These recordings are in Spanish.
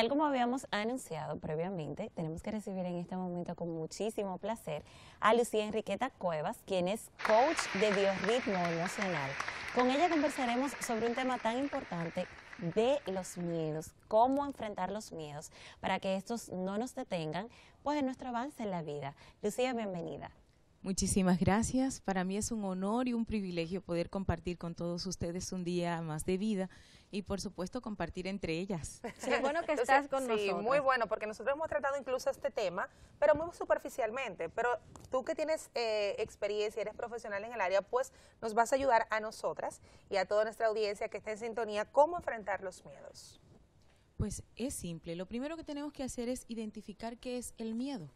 Tal como habíamos anunciado previamente, tenemos que recibir en este momento con muchísimo placer a Lucía Enriqueta Cuevas, quien es coach de Ritmo emocional. Con ella conversaremos sobre un tema tan importante de los miedos, cómo enfrentar los miedos para que estos no nos detengan pues en nuestro avance en la vida. Lucía, bienvenida. Muchísimas gracias. Para mí es un honor y un privilegio poder compartir con todos ustedes un día más de vida y por supuesto compartir entre ellas. Sí, bueno que estás con nosotros. sí, muy bueno, porque nosotros hemos tratado incluso este tema, pero muy superficialmente. Pero tú que tienes eh, experiencia, eres profesional en el área, pues nos vas a ayudar a nosotras y a toda nuestra audiencia que esté en sintonía cómo enfrentar los miedos. Pues es simple. Lo primero que tenemos que hacer es identificar qué es el miedo.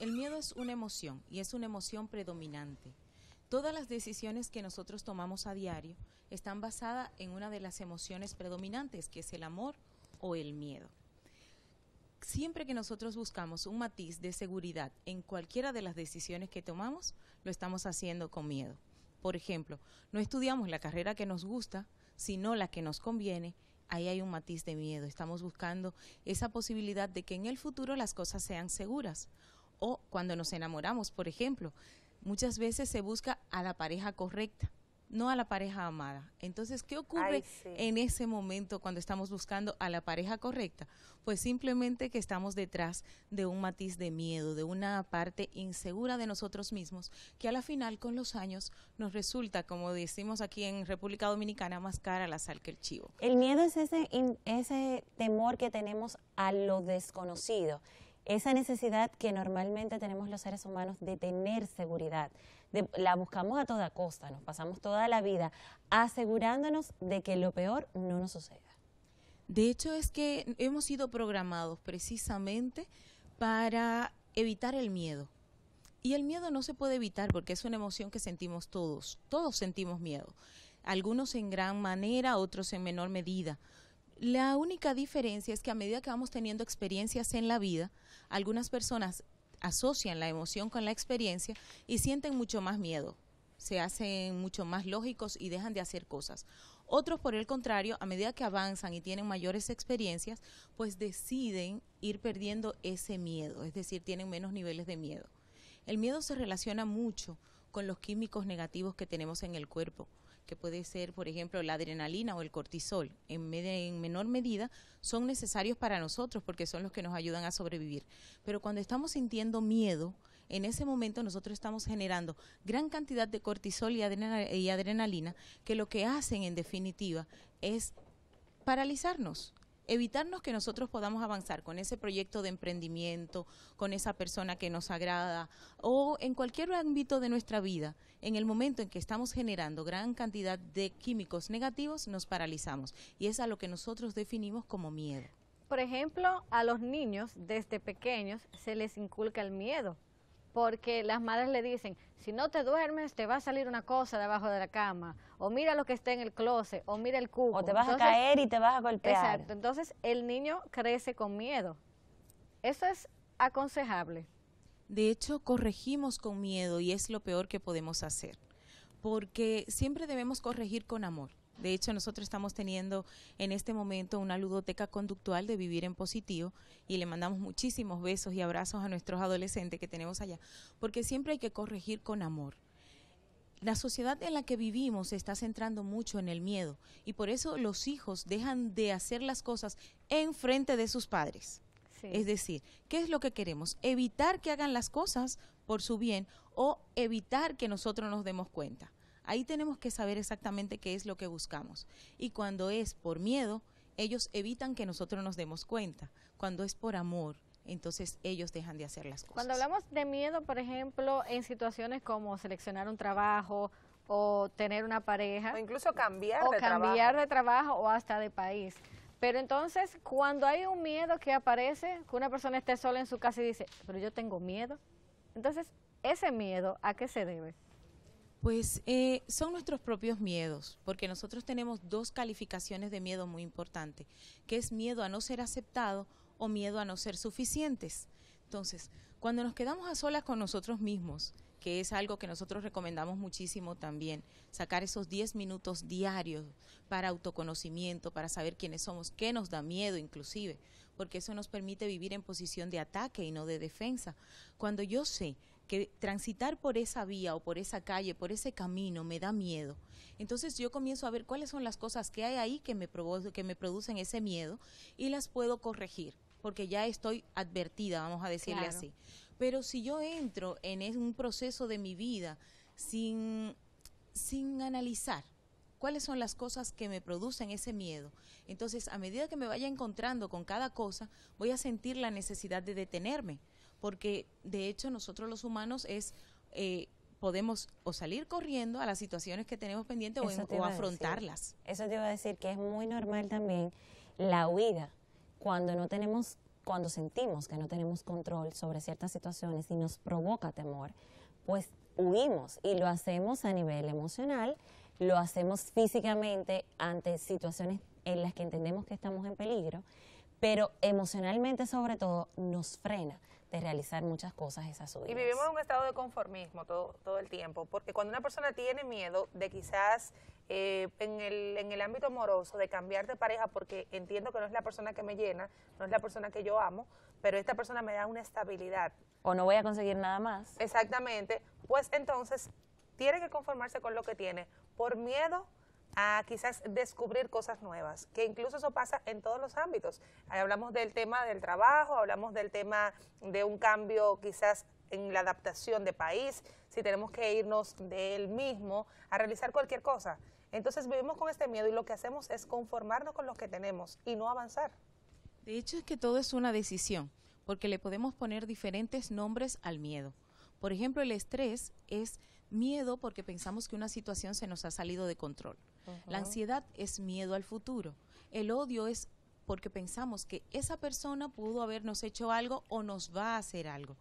El miedo es una emoción y es una emoción predominante. Todas las decisiones que nosotros tomamos a diario están basadas en una de las emociones predominantes, que es el amor o el miedo. Siempre que nosotros buscamos un matiz de seguridad en cualquiera de las decisiones que tomamos, lo estamos haciendo con miedo. Por ejemplo, no estudiamos la carrera que nos gusta, sino la que nos conviene ahí hay un matiz de miedo. Estamos buscando esa posibilidad de que en el futuro las cosas sean seguras o cuando nos enamoramos, por ejemplo. Muchas veces se busca a la pareja correcta, no a la pareja amada. Entonces, ¿qué ocurre en ese momento cuando estamos buscando a la pareja correcta? Pues simplemente que estamos detrás de un matiz de miedo, de una parte insegura de nosotros mismos, que a la final con los años nos resulta, como decimos aquí en República Dominicana, más cara la sal que el chivo. El miedo es ese, ese temor que tenemos a lo desconocido esa necesidad que normalmente tenemos los seres humanos de tener seguridad. la buscamos a toda costa, nos pasamos toda la vida asegurándonos de que lo peor no nos suceda. De hecho, es que hemos sido programados precisamente para evitar el miedo. Y el miedo no se puede evitar porque es una emoción que sentimos todos. Todos sentimos miedo. Algunos en gran manera, otros en menor medida. La única diferencia es que a medida que vamos teniendo experiencias en la vida, algunas personas asocian la emoción con la experiencia y sienten mucho más miedo, se hacen mucho más lógicos y dejan de hacer cosas. Otros, por el contrario, a medida que avanzan y tienen mayores experiencias, pues deciden ir perdiendo ese miedo, es decir, tienen menos niveles de miedo. El miedo se relaciona mucho con los químicos negativos que tenemos en el cuerpo que puede ser, por ejemplo, la adrenalina o el cortisol, en, menor medida, son necesarios para nosotros porque son los que nos ayudan a sobrevivir. Pero cuando estamos sintiendo miedo, en ese momento nosotros estamos generando gran cantidad de cortisol y adrenalina que lo que hacen en definitiva es paralizarnos, evitarnos que nosotros podamos avanzar con ese proyecto de emprendimiento, con esa persona que nos agrada o en cualquier ámbito de nuestra vida, en el momento en que estamos generando gran cantidad de químicos negativos, nos paralizamos y es a lo que nosotros definimos como miedo. Por ejemplo, a los niños desde pequeños se les inculca el miedo porque las madres le dicen, si no te duermes, te va a salir una cosa debajo de la cama, o mira lo que está en el closet, o mira el cubo. O te vas a caer y te vas a golpear. Exacto, entonces el niño crece con miedo. Eso es aconsejable. De hecho, corregimos con miedo y es lo peor que podemos hacer, porque siempre debemos corregir con amor. De hecho, nosotros estamos teniendo en este momento una ludoteca conductual de vivir en positivo y le mandamos muchísimos besos y abrazos a nuestros adolescentes que tenemos allá, porque siempre hay que corregir con amor la sociedad en la que vivimos se está centrando mucho en el miedo y por eso los hijos dejan de hacer las cosas en frente de sus padres. Es decir, ¿qué es lo que queremos? Evitar que hagan las cosas por su bien o evitar que nosotros nos demos cuenta. Ahí tenemos que saber exactamente qué es lo que buscamos. Y cuando es por miedo, ellos evitan que nosotros nos demos cuenta. Cuando es por amor, entonces ellos dejan de hacer las cosas. Cuando hablamos de miedo, por ejemplo, en situaciones como seleccionar un trabajo o tener una pareja. O incluso cambiar o cambiar de trabajo o hasta de país. Pero entonces, cuando hay un miedo que aparece, que una persona esté sola en su casa y dice, pero yo tengo miedo, entonces, ese miedo, ¿a qué se debe? Pues eh, son nuestros propios miedos, porque nosotros tenemos dos calificaciones de miedo muy importantes, que es miedo a no ser aceptado o miedo a no ser suficientes. Entonces, cuando nos quedamos a solas con nosotros mismos, que es algo que nosotros recomendamos muchísimo también, sacar esos 10 minutos diarios para autoconocimiento, para saber quiénes somos, qué nos da miedo inclusive, porque eso nos permite vivir en posición de ataque y no de defensa. Cuando yo sé que transitar por esa vía o por esa calle, por ese camino, me da miedo. Entonces yo comienzo a ver cuáles son las cosas que hay ahí que me, que me producen ese miedo y las puedo corregir, porque ya estoy advertida, vamos a decirle así. Pero si yo entro en un proceso de mi vida sin, sin analizar, cuáles son las cosas que me producen ese miedo. Entonces, a medida que me vaya encontrando con cada cosa, voy a sentir la necesidad de detenerme, porque de hecho nosotros los humanos es... Eh, podemos o salir corriendo a las situaciones que tenemos pendientes o, afrontarlas. Eso te iba a decir que es muy normal también la huida cuando no tenemos, cuando sentimos que no tenemos control sobre ciertas situaciones y nos provoca temor, pues huimos y lo hacemos a nivel emocional, lo hacemos físicamente ante situaciones en las que entendemos que estamos en peligro, pero emocionalmente sobre todo nos frena de realizar muchas cosas esas Y vivimos en un estado de conformismo todo, todo el tiempo, porque cuando una persona tiene miedo de quizás eh, en, el, en el ámbito amoroso, de cambiar de pareja, porque entiendo que no es la persona que me llena, no es la persona que yo amo, pero esta persona me da una estabilidad. O no voy a conseguir nada más. Exactamente, pues entonces tiene que conformarse con lo que tiene, por miedo a quizás descubrir cosas nuevas, que incluso eso pasa en todos los ámbitos. hablamos del tema del trabajo, hablamos del tema de un cambio quizás en la adaptación de país, si tenemos que irnos del mismo a realizar cualquier cosa. Entonces vivimos con este miedo y lo que hacemos es conformarnos con lo que tenemos y no avanzar. De hecho es que todo es una decisión, porque le podemos poner diferentes nombres al miedo. Por ejemplo, el estrés es miedo porque pensamos que una situación se nos ha salido de control. La ansiedad es miedo al futuro. El odio es porque pensamos que esa persona pudo habernos hecho algo o nos va a hacer algo.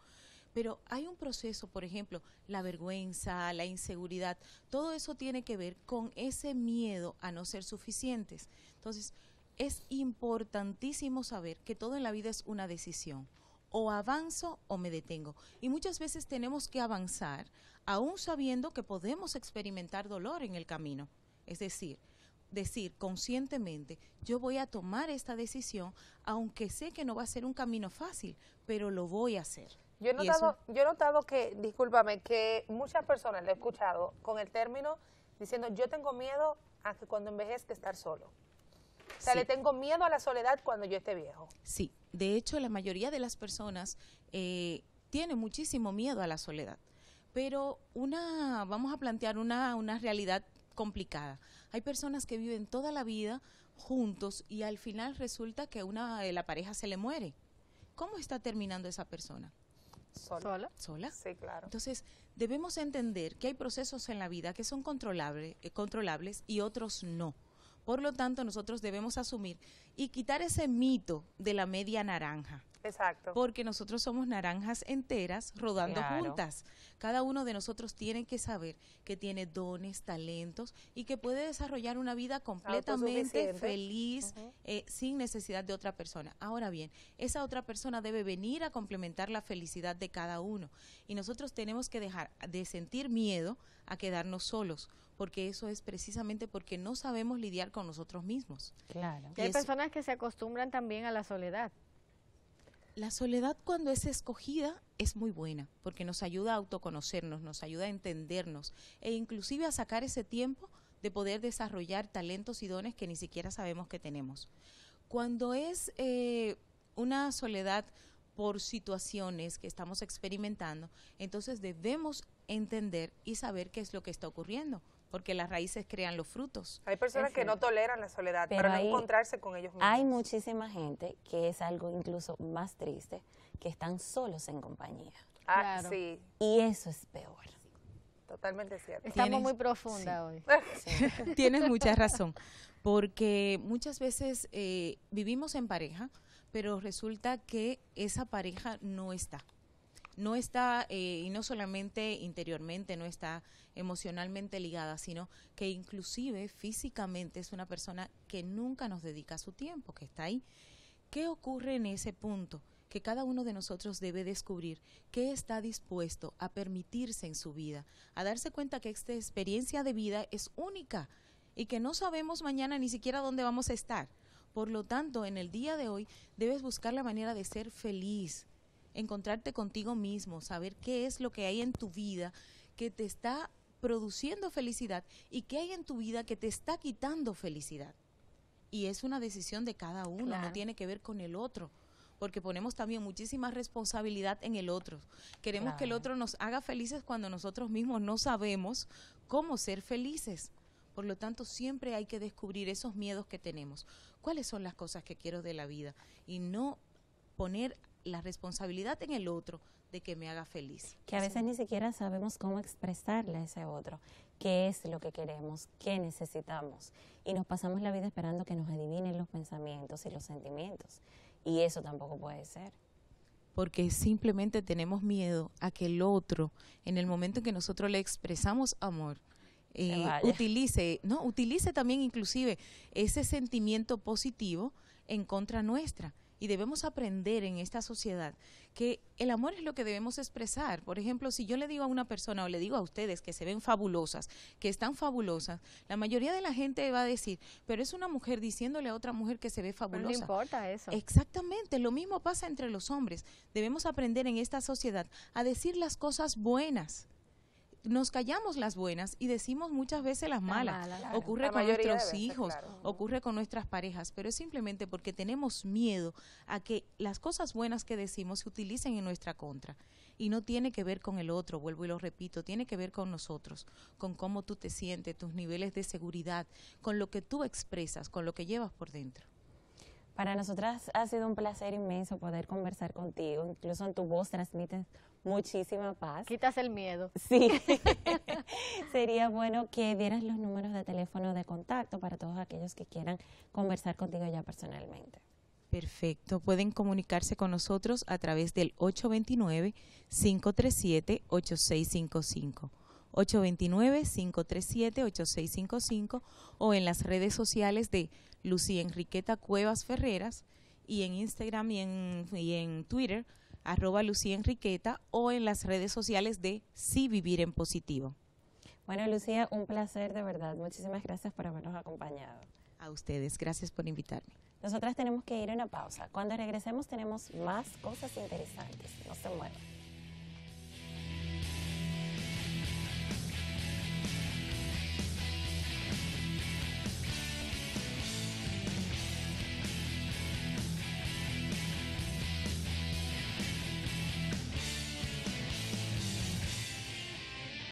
Pero hay un proceso, por ejemplo, la vergüenza, la inseguridad, todo eso tiene que ver con ese miedo a no ser suficientes. Entonces, es importantísimo saber que todo en la vida es una decisión. O avanzo o me detengo. Y muchas veces tenemos que avanzar aún sabiendo que podemos experimentar dolor en el camino. Es decir, decir conscientemente, yo voy a tomar esta decisión, aunque sé que no va a ser un camino fácil, pero lo voy a hacer. Yo he notado, yo he notado que, discúlpame, que muchas personas lo he escuchado con el término diciendo, yo tengo miedo a que cuando envejezca estar solo. O sea, le tengo miedo a la soledad cuando yo esté viejo. Sí, de hecho la mayoría de las personas eh, tiene muchísimo miedo a la soledad. Pero una, vamos a plantear una, una realidad complicada. Hay personas que viven toda la vida juntos y al final resulta que una de eh, la pareja se le muere. ¿Cómo está terminando esa persona? Sola. Sola. Sí, claro. Entonces, debemos entender que hay procesos en la vida que son eh, controlables y otros no. Por lo tanto, nosotros debemos asumir y quitar ese mito de la media naranja. Exacto. Porque nosotros somos naranjas enteras rodando juntas. Cada uno de nosotros tiene que saber que tiene dones, talentos y que puede desarrollar una vida completamente feliz eh, sin necesidad de otra persona. Ahora bien, esa otra persona debe venir a complementar la felicidad de cada uno. Y nosotros tenemos que dejar de sentir miedo a quedarnos solos, porque eso es precisamente porque no sabemos lidiar con nosotros mismos. Claro. Y hay personas que se acostumbran también a la soledad. La soledad cuando es escogida es muy buena, porque nos ayuda a autoconocernos, nos ayuda a entendernos e inclusive a sacar ese tiempo de poder desarrollar talentos y dones que ni siquiera sabemos que tenemos. Cuando es eh, una soledad por situaciones que estamos experimentando, entonces debemos entender y saber qué es lo que está ocurriendo, porque las raíces crean los frutos. Hay personas que no toleran la soledad pero para no encontrarse con ellos mismos. Hay muchísima gente que es algo incluso más triste, que están solos en compañía. Ah, sí. Y eso es peor. Totalmente cierto. Estamos muy profunda hoy. Tienes mucha razón, porque muchas veces eh, vivimos en pareja, pero resulta que esa pareja no está no está, eh, y no solamente interiormente, no está emocionalmente ligada, sino que inclusive físicamente es una persona que nunca nos dedica su tiempo, que está ahí. ¿Qué ocurre en ese punto? que cada uno de nosotros debe descubrir qué está dispuesto a permitirse en su vida, a darse cuenta que esta experiencia de vida es única y que no sabemos mañana ni siquiera dónde vamos a estar. Por lo tanto, en el día de hoy debes buscar la manera de ser feliz, encontrarte contigo mismo, saber qué es lo que hay en tu vida que te está produciendo felicidad y qué hay en tu vida que te está quitando felicidad. Y es una decisión de cada uno, no tiene que ver con el otro porque ponemos también muchísima responsabilidad en el otro. Queremos que el otro nos haga felices cuando nosotros mismos no sabemos cómo ser felices. Por lo tanto, siempre hay que descubrir esos miedos que tenemos. ¿Cuáles son las cosas que quiero de la vida? Y no poner la responsabilidad en el otro de que me haga feliz. Que a veces ni siquiera sabemos cómo expresarle a ese otro qué es lo que queremos, qué necesitamos. Y nos pasamos la vida esperando que nos adivinen los pensamientos y los sentimientos. Y eso tampoco puede ser porque simplemente tenemos miedo a que el otro, en el momento en que nosotros le expresamos amor, eh, utilice, no, utilice también inclusive ese sentimiento positivo en contra nuestra y debemos aprender en esta sociedad que el amor es lo que debemos expresar. Por ejemplo, si yo le digo a una persona o le digo a ustedes que se ven fabulosas, que están fabulosas, la mayoría de la gente va a decir, pero es una mujer diciéndole a otra mujer que se ve fabulosa. no importa eso. Exactamente, lo mismo pasa entre los hombres. Debemos aprender en esta sociedad a decir las cosas buenas nos callamos las buenas y decimos muchas veces las malas. Ocurre con nuestros hijos, ocurre con nuestras parejas, pero es simplemente porque tenemos miedo a que las cosas buenas que decimos se utilicen en nuestra contra. Y no tiene que ver con el otro, vuelvo y lo repito, tiene que ver con nosotros, con cómo tú te sientes, tus niveles de seguridad, con lo que tú expresas, con lo que llevas por dentro. Para nosotras ha sido un placer inmenso poder conversar contigo, incluso en tu voz transmites muchísima paz. Quitas el miedo. Sí. Sería bueno que dieras los números de teléfono de contacto para todos aquellos que quieran conversar contigo ya personalmente. Perfecto. Pueden comunicarse con nosotros a través del 829-537-8655. 829-537-8655 o en las redes sociales de Lucía Enriqueta Cuevas Ferreras y en Instagram y en, y en Twitter arroba Lucía Enriqueta o en las redes sociales de Sí Vivir en Positivo. Bueno, Lucía, un placer de verdad. Muchísimas gracias por habernos acompañado. A ustedes, gracias por invitarme. Nosotras tenemos que ir a una pausa. Cuando regresemos tenemos más cosas interesantes. No se muevan.